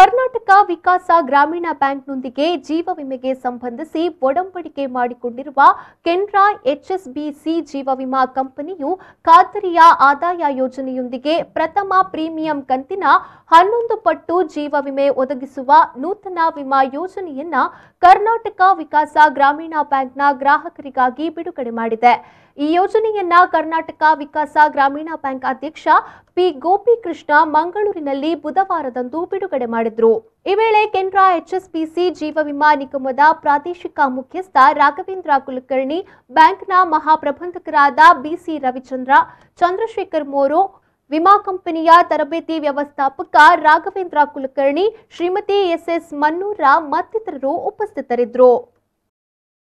ಕರ್ನಾಟಕ ವಿಕಾಸ ಗ್ರಾಮೀಣ ಬ್ಯಾಂಕ್ನೊಂದಿಗೆ ಜೀವ ವಿಮೆಗೆ ಸಂಬಂಧಿಸಿ ಒಡಂಬಡಿಕೆ ಮಾಡಿಕೊಂಡಿರುವ ಕೆನ್ರಾ ಎಚ್ಎಸ್ಬಿಸಿ ಜೀವ ವಿಮಾ ಕಂಪನಿಯು ಖಾತರಿಯ ಆದಾಯ ಯೋಜನೆಯೊಂದಿಗೆ ಪ್ರಥಮ ಪ್ರೀಮಿಯಂ ಕಂತಿನ ಹನ್ನೊಂದು ಪಟ್ಟು ಜೀವ ವಿಮೆ ಒದಗಿಸುವ ನೂತನ ವಿಮಾ ಯೋಜನೆಯನ್ನ ಕರ್ನಾಟಕ ವಿಕಾಸ ಗ್ರಾಮೀಣ ಬ್ಯಾಂಕ್ನ ಗ್ರಾಹಕರಿಗಾಗಿ ಬಿಡುಗಡೆ ಮಾಡಿದೆ ಈ ಯೋಜನೆಯನ್ನ ಕರ್ನಾಟಕ ವಿಕಾಸ ಗ್ರಾಮೀಣ ಬ್ಯಾಂಕ್ ಅಧ್ಯಕ್ಷ ಪಿ ಗೋಪಿಕೃಷ್ಣ ಮಂಗಳೂರಿನಲ್ಲಿ ಬುಧವಾರದಂದು ಬಿಡುಗಡೆ ಮಾಡಿದರು ಕೆನ್ರಾ ಈ ವೇಳೆ ಪಿ ಎಚ್ಎಸ್ಪಿಸಿ ಜೀವ ವಿಮಾ ನಿಗಮದ ಪ್ರಾದೇಶಿಕ ಮುಖ್ಯಸ್ಥ ರಾಘವೇಂದ್ರ ಕುಲಕರ್ಣಿ ಬ್ಯಾಂಕ್ನ ಮಹಾಪ್ರಬಂಧಕರಾದ ಬಿಸಿ ರವಿಚಂದ್ರ ಚಂದ್ರಶೇಖರ್ ಮೋರು ವಿಮಾ ಕಂಪನಿಯ ತರಬೇತಿ ವ್ಯವಸ್ಥಾಪಕ ರಾಘವೇಂದ್ರ ಕುಲಕರ್ಣಿ ಶ್ರೀಮತಿ ಎಸ್ಎಸ್ ಮನ್ನೂರ ಮತ್ತಿತರರು ಉಪಸ್ಥಿತರಿದ್ದರು